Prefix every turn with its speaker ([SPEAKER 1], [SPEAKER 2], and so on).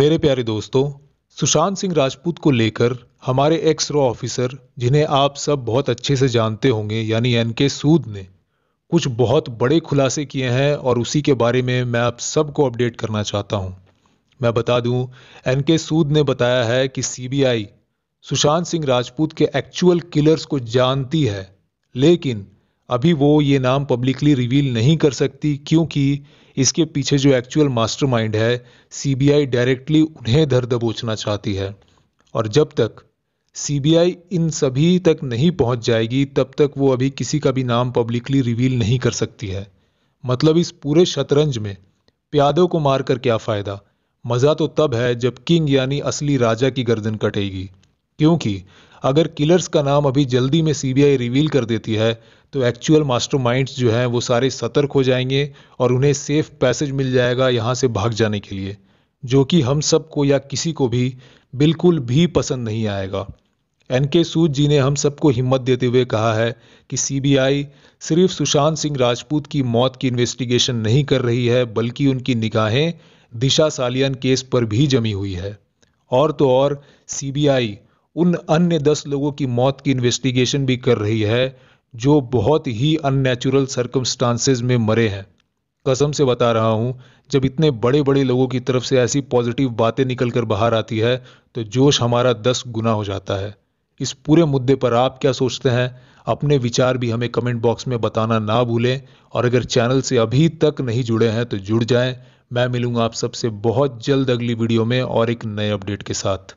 [SPEAKER 1] मेरे प्यारे दोस्तों सुशांत सिंह राजपूत को लेकर हमारे एक्स रो ऑफिसर जिन्हें आप सब बहुत अच्छे से जानते होंगे यानी एन के सूद ने कुछ बहुत बड़े खुलासे किए हैं और उसी के बारे में मैं आप सबको अपडेट करना चाहता हूं। मैं बता दूं एन के सूद ने बताया है कि सीबीआई सुशांत सिंह राजपूत के एक्चुअल किलर्स को जानती है लेकिन अभी वो ये नाम पब्लिकली रिवील नहीं कर सकती क्योंकि इसके पीछे जो एक्चुअल मास्टरमाइंड है सीबीआई डायरेक्टली उन्हें धर दबोचना चाहती है और जब तक सीबीआई इन सभी तक नहीं पहुंच जाएगी तब तक वो अभी किसी का भी नाम पब्लिकली रिवील नहीं कर सकती है मतलब इस पूरे शतरंज में प्यादों को मारकर क्या फ़ायदा मज़ा तो तब है जब किंग यानी असली राजा की गर्दन कटेगी क्योंकि अगर किलर्स का नाम अभी जल्दी में सीबीआई रिवील कर देती है तो एक्चुअल मास्टरमाइंड्स जो हैं वो सारे सतर्क हो जाएंगे और उन्हें सेफ पैसेज मिल जाएगा यहाँ से भाग जाने के लिए जो कि हम सबको या किसी को भी बिल्कुल भी पसंद नहीं आएगा एन के सूद जी ने हम सबको हिम्मत देते हुए कहा है कि सीबीआई सिर्फ सुशांत सिंह राजपूत की मौत की इन्वेस्टिगेशन नहीं कर रही है बल्कि उनकी निगाहें दिशा सालियन केस पर भी जमी हुई है और तो और सीबीआई उन अन्य दस लोगों की मौत की इन्वेस्टिगेशन भी कर रही है जो बहुत ही अननेचुरल सर्कमस्टांसेज में मरे हैं कसम से बता रहा हूँ जब इतने बड़े बड़े लोगों की तरफ से ऐसी पॉजिटिव बातें निकल कर बाहर आती है तो जोश हमारा दस गुना हो जाता है इस पूरे मुद्दे पर आप क्या सोचते हैं अपने विचार भी हमें कमेंट बॉक्स में बताना ना भूलें और अगर चैनल से अभी तक नहीं जुड़े हैं तो जुड़ जाएं मैं मिलूंगा आप सबसे बहुत जल्द अगली वीडियो में और एक नए अपडेट के साथ